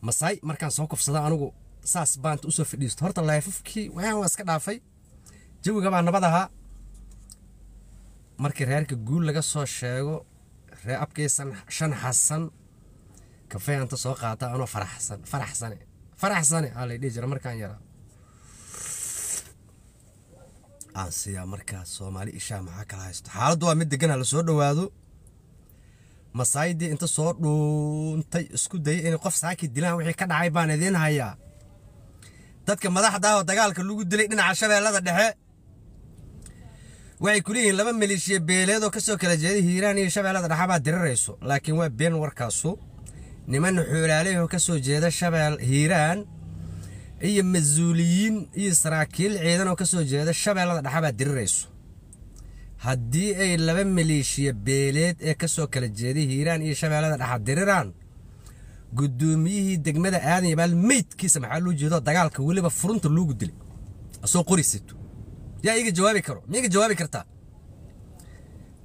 masaay markaan soo kofsada anigu saas baanta usoo fadhiisto horta laafafkii waxaan waa iska dhaafay jawigabaa baa nabad ahaa markii reerka guul laga soo sheego ree abkaysan shan xasan kafeanta soo qaata anoo faraxsan faraxsane faraxsane aa lay jira markaan yaraa aan siyaa markaas soomaali ishaa maxaa kala haysto xaaladdu waa mid degana ha la soo dhowaado masaaydii inta soo dhuuntay isku dayay inay qof saaki dilaan wixii ka dhacay baan idiin hayaa dadka madaxda oo dagaalka lagu dilay dhinaca shabeellada dhexe waxay ku leeyihiin laba maleeshiya beeleed oo ka soo kala jeeda hiiraan iyo shabeellada dhexe baa dirirayso laakiin waa been warkaasu nimanna xoolaaleyoo ka soo jeeda shabeel hiiraan iyo masuuliyiin iyo saraakiil ciidan oo ka soo jeeda shabeellada dhexe baa dirirayso haddii ay laba maleeshiya beeleed ee ka soo kala jeeday hiiraan iyo shabeellada dhaxa diriraan gudoomiyihii degmada aadan yabaal meydkiisa maxaa loo jeedo dagaalka weliba furunta loogu dilay asoo qorisito yaa iga jawaabi karo ma miiga jawaabi kartaa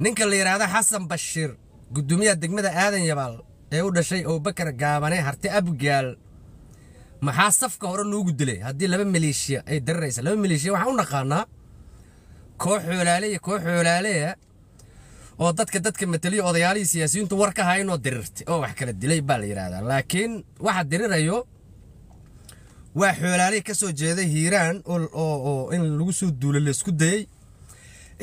ninka la yidhaahda xasan bashiir guddoomiyaha degmada aadan yabaal ee u dhashay abubakar gaabane harti abgaal maxaa safka hore loogu dilay haddii laba maleeshiya ay dariraysa laba maleeshiya waxaan u naqaanaa koox olaaley koox olaaleya eh, oo dadka dadka mateliya odayaalihii siyaasiyiintu war ka haynoo dirirtay oo wax kala dilay baa la yidhaahdaa laakiin waxa dirirayo waa xoolaaley ka soo jeeday hiiraan oo in lagu soo duula laysku dayey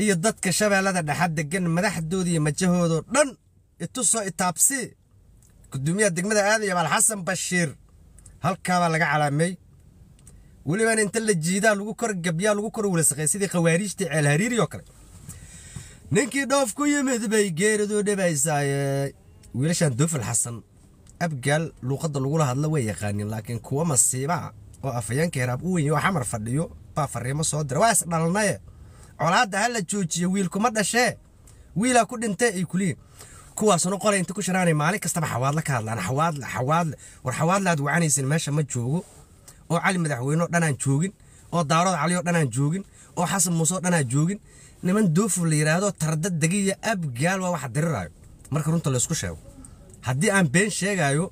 iyo dadka shabeellada dhexad degan madaxdooda iyo majahoodoo dhan itusoo itaabsii gudoomiyaha degmada aadaya abaalxasan bashiir halkaabaa laga calaamay welibana inta la jiidaa lagu kor gabyaa lagu kor wala sidii khawaariijtii ceel oo kale ninkii dhoof ku yimid bay geeridu dhibaysaaye wiilashan doofil xasan abgaal luuqadda lagula hadla way yaqaaniin laakiin kuwa masiibaa oo afayeenka heraab u weyn oo xamar fadhiyo baa fariimo soo dira waa isdhalnaye colaadda ha la joojiyo wiilkuma dhashee wiilaa ku dhintee ay kuliyiin kuwaasna qoray inta ku sharaanay maalin kastaba xawaadle ka hadlaan xawaadle xawaadle war xawaadle aad wacanaysin meesha ma joogo oo cali madaxweyneo dhanaan joogin oo daarood calioo dhanaan joogin oo xasan muuseo dhanaan joogin niman doofur la yidhaahdo tarda degiya abgaal waa wax dirirayo marka runta laysku sheego haddii aan been sheegaayo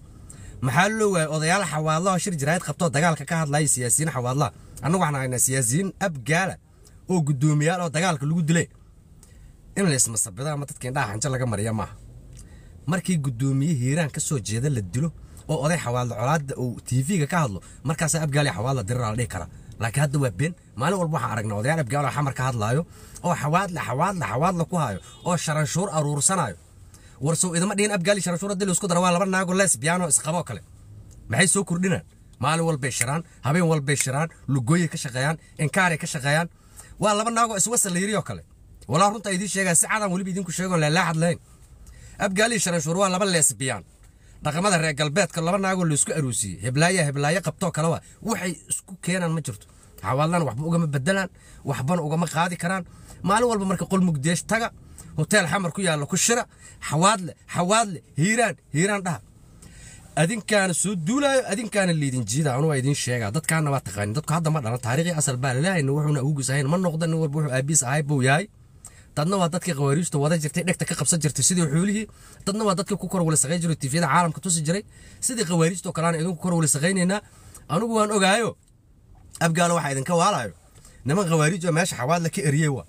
maxaa loo waayay odayaal xawaadlaha shir jaraayad qabtoo dagaalka ka hadlaya siyaasiyiin xawaadlaha annagu waxaan haynaa siyaasiyiin abgaala oo guddoomiyaal oo dagaalka lagu dilay in laysmasabido ama dadka indhaha laga mariya maaha markii guddoomiye hiiraan ka soo jeeda la dilo oo oday xawaadlo colaada uu tv-ga ka hadlo markaas abgaali xawaadla diriraa la dhihi kara laakiin hadda waa been maalin walba waxaan aragnaa odayaal abgaalo xamar ka hadlaayo oo xawaadla xawaadla xawaadla ku haayo oo sharanshuur aruursanayo warsow idama dhihin abgaali sharanshuur haddii laisku daro waa laba naago les biyaano isqaboo kale maxay soo kordhinaan maalin walbay shiraan habeen walbay shiraan lugooyay ka shaqeeyaan inkaaray ka shaqeeyaan waa laba naagoo iswasal la yirioo kale walaa runtaa idiin sheegaa si cadaan weliba idinku sheegoon leelaaxad lahayn abgaalihi sharanshuur waa laba leesbiyaan dhaqamada reer galbeedka laba naagoo laysku aroosiyey heblaayaa heblaaya qabtoo kale waxay isku keenaan ma jirto xawaaladana waxba ugama bedelaan waxbana ugama qaadi karaan maalin walba marka qol mugdeesh taga hoteel xamar ku yaalla ku shira xawaadle xawaadle hiiraan hiiraan dhaha adinkaana soo duulaayo adinkaana laydin jiida anuu idin sheegaa dadkaana waa taqaanin dadku hadda ma dhalan taariikhii asal baa laleehayna wuxuuna awgiis ahayn ma noqda nin walba wuxuu aabiis ahay buu yahay dadna waa dadkii khawaariijta wada jirtay dhegta ka qabsan jirtay sidii xoolihii dadna waa dadkii ku kor walisaqayn jiray tifyada caalamka tusi jiray sidii khawaariijtoo kaleana idinku kor walisaqaynaynaa anugu waan ogaayo abgaalo waxaa idinka waalaayo niman khawaariijoo meesha xawaadla ka eriyey waa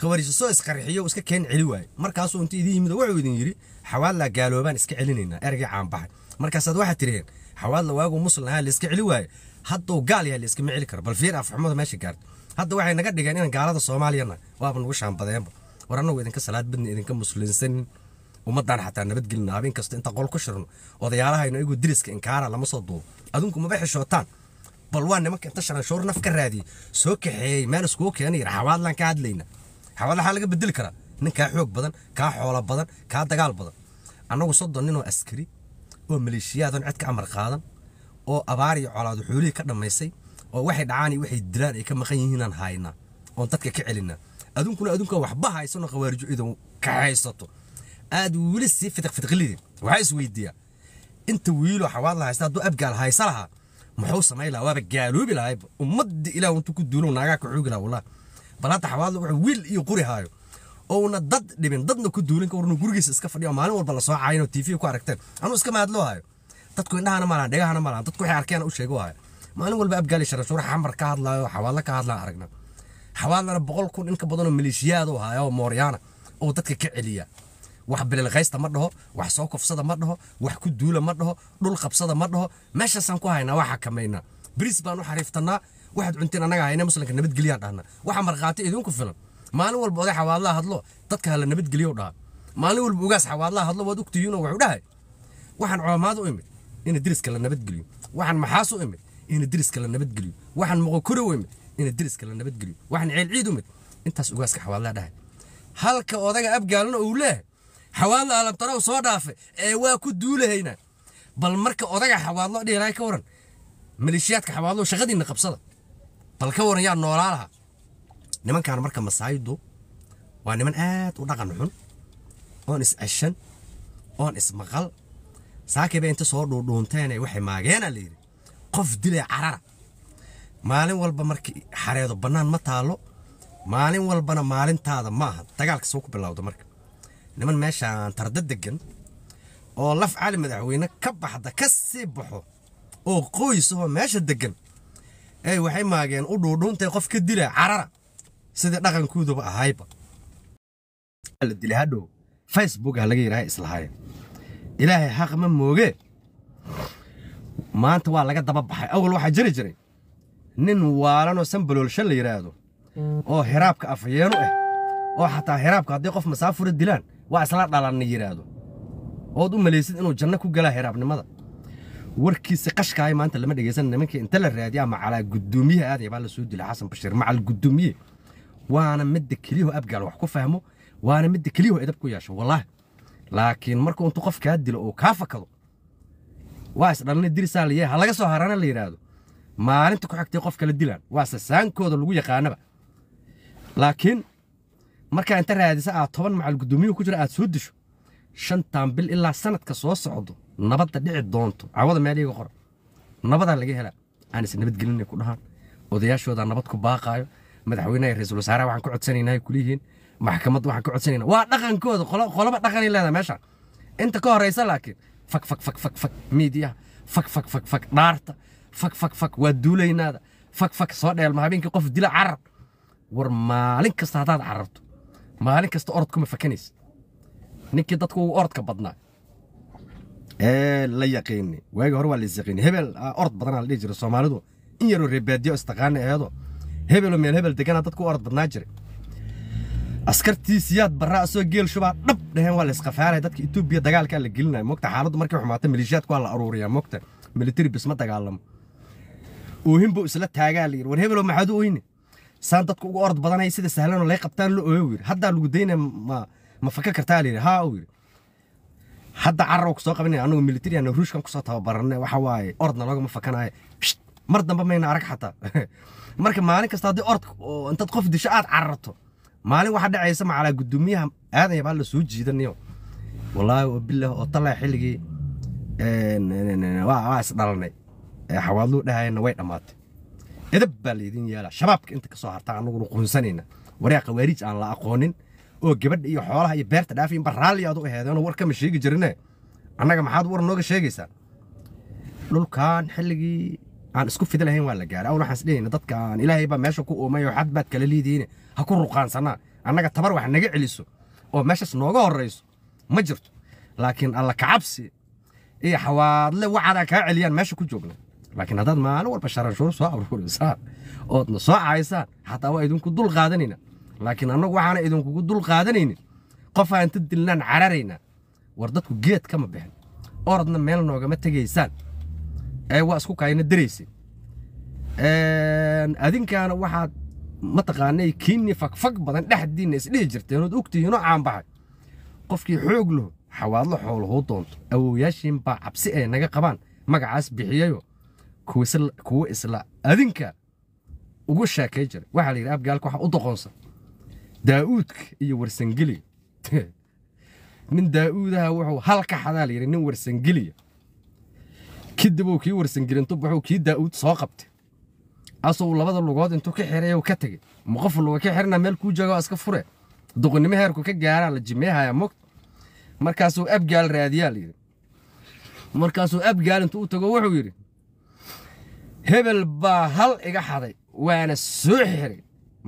khawaariij soo isqarxiyo iska keen celi waaye markaasuu intii idin yimid wuxuu idin yidhi xawaadlaa gaaloobaan iska celinaynaa ergii caanbaxay markaasaad waxaad tiriheen xawaadla waaguu muslim ahaa layska celi waaye hadduu gaal yahay layskama celi karo bal fiir afxumada ah, meesha gaartay hadda waxay naga dhigeen inan gaalada soomaaliyana waaba nagu shaambadeenba war anagu idinka salaad badni idinka musliinsanin umadaan xataa nabadgelina habeen kasta intaan qol ku shirno odayaalahaynu igu diriska inkaara lama soo duubo adinku maba xishootaan bal waa nimanka inta sharan naf ka raadiyey soo kaxeeyey meel iskuu keenay xawaadlaan ka hadlayna xawaad waxaa laga bedeli karaa nin kaa xoog badan kaa xoolo badan kaa dagaal badan annagu soddon ninoo askari oo maleeshiyaadon cid ka amar qaadan oo abaar iyo colaadu xoolihii ka dhammaysay oo waxay dhacaan iyo waxay dilaan ay ka maqan yihiinaan hayna oon dadka ka celina aduunkuna aduunka waxba haysanoo khawaarijo idan kaxaysato aad weli sii fidqfidqilidin waxaa isweydiiyaa inta wiiloo xawaad la haysta hadduu abgaal haysa lahaa muxuu samayn lahaa waaba gaaloobi lahayba ummadda ilaah intuu ku duulow naagaa ka xoogi laha wallah bal hadda xawaadla wuxuu wiil iyo quri haayo ouna dad dhibin dadna ku duulin ka warnu gurigiisa iska fadhiyo maalin walba la soo caayinoo tiifiga ku aragteen anuu iska mahadloo haayo dadku indhahana maalaan dhegahana maalaan dadku waxay arkeen u sheego haayo maalin walba abgaali sharaf suurax xamar ka hadlaayo xawaadla ka hadlaan aragna xawaadlana boqol kun in ka badanoo maleeshiyaadu ahaayo mooryaana oo dadka ka celiya wax bililkaysta ma dhaho wax soo kufsada ma dhaho wax ku duula ma dhaho dhul qabsada ma dhaho meeshaasaan ku haynaa waa xakamaynaa bris baan u xariiftannaa waxaad cuntiin annaga hayna muslimka nabadgelyaan dhahnaa waxa markhaati idinku filan maalin walba oday xawaadlaa hadlo dadka hala nabadgelyo dhaha maalin walba ugaas xawaadlaa hadlo waad ogtiyuunoo waxu dhahay waxaan coomaad u imid in deriska la nabadgeliyo waxaan maxaas u imid in deriska la nabadgeliyo waxaan moqokurowem in deriska la nabadgeliyo waxaan ceelciid umid intaas ugaaska xawaadlaa dhahay halka odaga abgaalna uu leehay xawaadla alabtarow soo dhaafe ee waa ku duulahaynaa bal marka odaga xawaadlo dhiiraay ka waran maleeshiyaadka xawaadlo shaqadiinna qabsada bal ka waran yaa noolaa nimankan marka masaayidu waa niman aad u dhaqan xun oon is-ashan oon ismaqal saakay inta soo dhuudhuunteene waxay maageena layidhi qof dilay carara maalin walba markii xareedo bannaan ma taallo maalin walbana maalintaada maaha dagaalka soo ku bilowda marka niman meeshaan tarda degan oo laf cali madaxweyne ka baxda ka sii baxo oo qoysahoo meesha degan ay waxay maageen u dhuudhuuntay qof ka dila carara sidii dhaqankuuduba ahayba hadhow facebook ha laga yidhaaha islahaye ilaahay xaq ma moogee maanta waa laga daba baxay awal waxaa jiri jiray nin waalanoo sambaloolshan la yidhaahdo oo xiraabka afhayeenu ah eh, oo xataa xiraabka hadday qof masaafura dilaan waa isla dhalanna yidhaahdo ood u malaysid inuu janno ku galaa xiraabnimada warkiisi qashkaay maanta lama dhegaysan nimankii inta la raadiya ama calaa guddoomiyaha aaday baa lasoo soo dilay xasan bashiir macal gudoomiye waana midda keliyaho abgaal wax ku fahmo waana midda keliyaho edab ku yeesho wallaahi laakiin markuu intuu qof kaa dilo oo kaa fakado waa isdhalna dirsaaliye ha laga soo harana la yidhaahdo maalinta ku xigtay qof kala dilaan waa sasaankooda lagu yaqaanaba laakiin markaa inta raadisa aad toban macal guddoomiyu ku jira aad soo disho shantan bil ilaa sanadka soo socdo nabadda dhici doonto cawada meel iiga qora nabadaa laga helaa aan isnabadgelinay ku dhahaan odayaashoodaa nabad ku baaqaayo madaxweyneha raiisul wasaaraha waxaan ka codsanayna ay kuleeyihiin maxkamadda waxaan ka codsanayna waa dhaqankooda qolaba dhaqanay leedaha meeshaan inta ka horeysa laakiin fakfakfakfak miidiyaha fakfakfakfak dhaarta fakfakfak waa duulaynaada fakfak soo dheelma habeenkii qof dila carar war maalin kasta haddaad cararto maalin kasta orod kuma fakanaysa ninkii dadku ugu orodka badnaa ee la yaqiini waagii hore waa lais yaqiini hebel ah, orod badanaa la dhihi jira soomaalidu in yaroo reebaadiyo istaqaani aheedoo hebeloo meel hebel degana dadku u orod badnaa jiray askartii siyaad barraa asoo geelshuba dhab dhaheen waa laisqafaanaya dadka etoobiya dagaalkaa la gelinaya mogta xaaladdu markay xumaata maleeshiyaadku waa la aruuriyaa mogta militari bis ma dagaalamo oohinbuu isla taagaa la yidhi war hebelo maxaad u oyne saan dadku ugu orod badanaya sida sahlanoo lay qabtaan la ooye yidhi haddaa lagu daynaya ma ma faka kartaa la yidhi haa u yidhi hadda carar ku qabanaya annagu militari ana ruushkan kusoo tababaranay waxa waaye orod naloogama fakanaayo mar dambe mayna arag xataa marka maalin kasta haddii orod intaad qof disho aad cararto maalin waxa dhacaysa macalaa gudoomiyaha aadan yabaalla soo jiidanayo wallaahi wabilah oo talaa xilligii waa isdhalanay xawaadluu dhahayana way dhammaatay edab baa laydin yeelaa shabaabka inta ka soo hartaa annaguna quunsanayna waryaa khawaariij aan la aqoonin oo gabadha iyo xoolaha iyo beerta dhaafiyin ba raalliyaad u aheedeenoo war kama sheegi jirine annaga maxaad war nooga sheegaysaa dhulkan xilligii aan isku fida lahayn waa la gaara an waxaan isdhehayna dadkaan ilaahay baa meesha ku uumayo xad baad kala liidayna ha ku ruqaansanaa annaga tabar wax naga celiso oo meeshaas nooga horrayso ma jirto laakiin alla kacabsi iyo xawaadle wacadaa kaa celiyaan meesha ku joogna laakiin haddaad maalin walba sharanshuur soo aruurisaan oodna soo caysaan xataa idinku dul qaadanayna laakiin annagu waxaana idinkugu dul qaadanaynin qofaan ta dilnaan cararaynaa war dadku geed kama bixin orodna meel noogama tegaysaan waa isku kaayna darayse adinkaana waxaad mataqaanay kiinni fagfag badan dhexdiinna isdhihi jirteen ood ogtihiinoo caanbaxay qofkii xoog laho xawaadlo xoolahuu doonto awowyaashiin baa cabsi ay naga qabaan magacaas bixiyayo kuwa isla adinka ugu sheekay jiray waxaa la yidhi abgaalka waxaa u doqoonsan uudka iyo warsangeliya nin daa'uudaha wuxuu halka xadaa la yidhi nin warsangeliya kadibuu kii warsan baxuu tub wuxuu kii daa'uud soo qabtay asuu labada lugood intuu ka xiray uu ka tegay ma qof luga ka xirina meel kuu jooga iska fure duqnimo heerku ka gaaraa la jimeehaya mogt markaasuu abgaal raadiyaa la yidhi markaasuu abgaal intuu u tago wuxuu yidhi hebel baa hal iga xaday waana soo xiray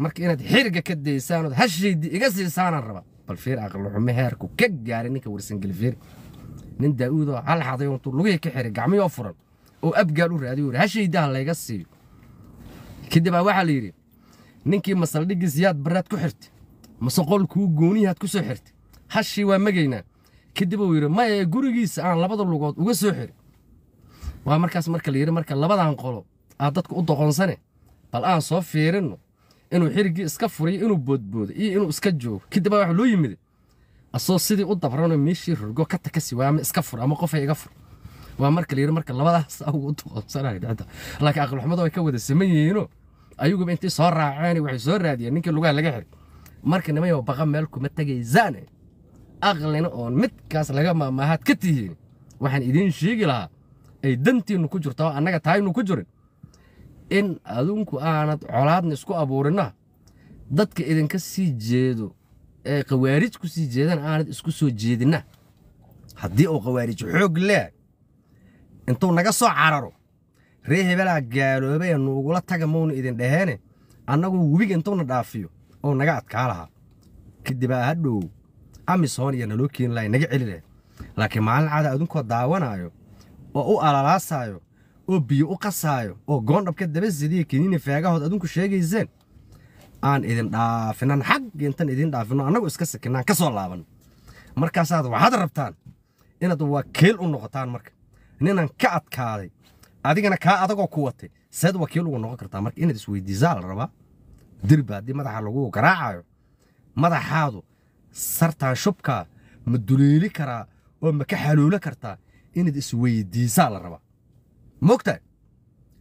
marka inaad xiriga ka daysaanood hashaydii iga siisaanaan raba bal fiir aqal xumo heerku ka gaaray ninka warsangelifeeri nin daa'uudoo halxaday oontuu lugihii ka xiray gacmiyoo furan oo abgaan u raadiy wuri hashaydaha layga siiyo kadibaa waxaa la yidhi ninkii masaldhiggiis yaad barraad ku xirtay mase qolkuu gooniyaad ku soo xirtay hashii waa magaynaa kadib uu yidhi maya gurigiisa aan labada lugood uga soo xirin waa markaas marka la yidhi marka labadan qolo aad dadku u doqonsane bal aan soo fiirinno inuu xiriggii iska furay inuu boodbooday iyo inuu iska joogo kadibaa baa waxa loo yimiday asoo sidii u dabrano meeshii rurgo ka takasiwa ama iska fur ama qofa iga fur waa marka layidhi marka labadaas awgu u duqoonsanaya dhexda laakiin way ka wada saman yihiino ayuguba intii soo raaceen waxay soo raadiyeen ninkii lugaha laga xiray marka nimayo baqa meel kuma tegaysaane aqlina oon midkaas laga maamaahaad ka tihiin waxaan idiin sheegi lahaa ay dantiinnu ku jirto oo annaga taaynu ku jirin in adinku aanad colaadna isku abuurinna dadka idinka sii jeedo ee khawaarij ku sii jeedaan aanad isku soo jeedinna haddii uu khawaarij xoog leehay intuu naga soo cararo ree hebelaa gaaloobay nuugula taga mawna idin dhaheene annagu webiga intuuna dhaafiyo oo naga adkaa lahaa kadibaa hadhow amison iyo naloo keeni naga celi lahay laakiin maalin caada adunkoo daawanaayo oo u alalaasaayo oo biyo u qasaayo oo goondhabka daba sidiya kiniini feegahood adunku sheegayseen aan idin dhaafinan xag intan idin dhaafino annagoo iska sakinaan ka soo laaban markaasaad waxaad rabtaan inaad wakiil u noqotaan marka ninaan ka adkaaday adigana kaa adagoo ku watay seed wakiil ugu noqon kartaa marka inaad isweydiisaa la rabaa dirba haddii madaxa lagu garaacayo madaxaadu sartaan shubkaa ma duliili karaa oo ma ka xaluulo kartaa inaad isweydiisaa la rabaa mogtaa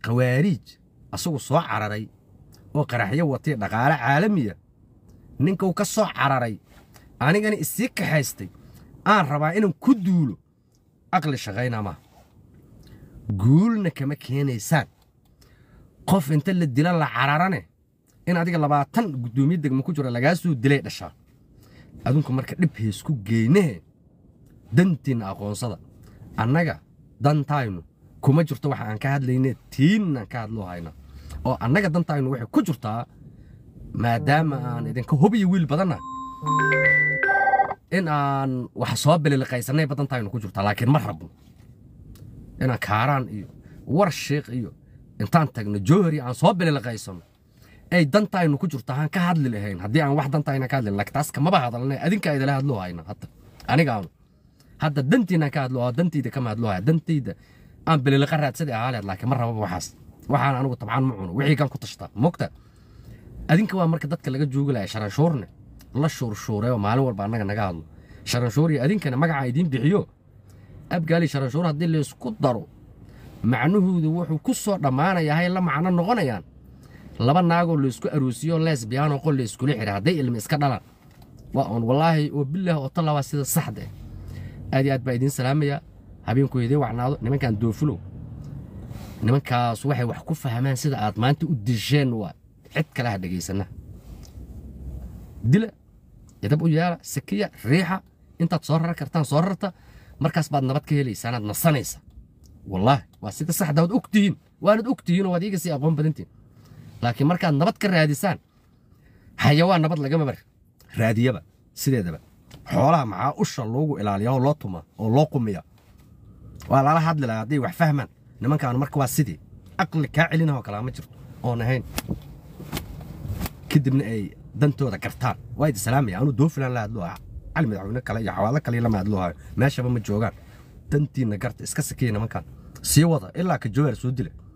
khawaariij asagu soo cararay oo qaraxyo watay dhaqaale caalamiya ninka ka soo cararay anigana isii kaxaystay aan rabaa inaan ku duulo aqli shaqayna maaha guulna kama keenaysaan qof inta la dila la cararane in adiga labaatan guddoomiye degmo ku jiro lagaa soo dilay dhashaa adunku marka dhib heesku geynehe dantiinna aqoonsada annaga dantaynu kuma jirto waxa aan ka hadlayne tiinnan ka hadloo haynaa oo annaga dantaynu waxay ku jirtaa maadaama aan idinka hub wiil badanna in aan wax soo bililiqaysannayba dantaynu ku jirtaa laakiin ma rabno inaan kaaraan iyo warshiik iyo intaan tagno joohari aan soo bililiqaysanno ay dantaynu ku jirtaa aan ka hadli lahayn haddii aan wax dantayna ka hadlin laakiin taas kamaba hadalnay adinkaa idila hadlo hayna anigaanu hadda dantiinaan ka hadlo dantiida kama hadlo dantiida aan bililiqa raadsadii ahaaleed laakiin ma rababa waxaas waxaan anugu tabcaan ma cuno wixii gal ku tashtaa mogta adinka waa marka dadka laga joogalaya sharanshuurne la shuurshuureyo maalin walba annaga naga hadlo sharanshuur iyo adinkana magacaa idiin bixiyo abgaali sharanshuur haddii laysku daro macnuhuudu wuxuu ku soo dhammaanayahay la macno noqonayaan laba naagoo laysku aroosiyo lesbiyaanoo qol layskula xira hadday ilmi iska dhalaan waa uun wallaahi oo bilaah oo tallabaa sida saxda eh. aad iyo aad baa idiin salaamayaa habeenku idin wacnaado nimankan doofulow nimankaas waxay wax ku fahmaan sida aad maanta u disheen waa cid kalaha ha dhegaysana dila yadab u yaala sakiya riixa intaad soo rarar kartaan soo rarta markaas baad nabad ka helaysaanaad nasanaysa wallaahi waa sida saxda waad ogtihiin waanad ogtihiinoo waad iiga sii aqoon badantihin laakiin markaad nabad ka raadisaan xayawaan nabad lagama bar raadiyaba sideedaba xoolaha maxaa usha loogu ilaaliya oo loo tuma oo loo qumiya waa lala hadli lahaa hadday wax fahmaan nimankaan marka waa sidii caqli kaa celinahoo kalaa ma jirto oon ahayn kadibna ay dantooda gartaan waa idi salaamaya anuu doonfilan la hadlu aha cali madaxweyne kale iyo xawaalo kale ilama hadlu ahayo meeshaba ma joogaan dantiina garta iska sakeeya nimankaan sii wada ilaa ka jawaar soo dila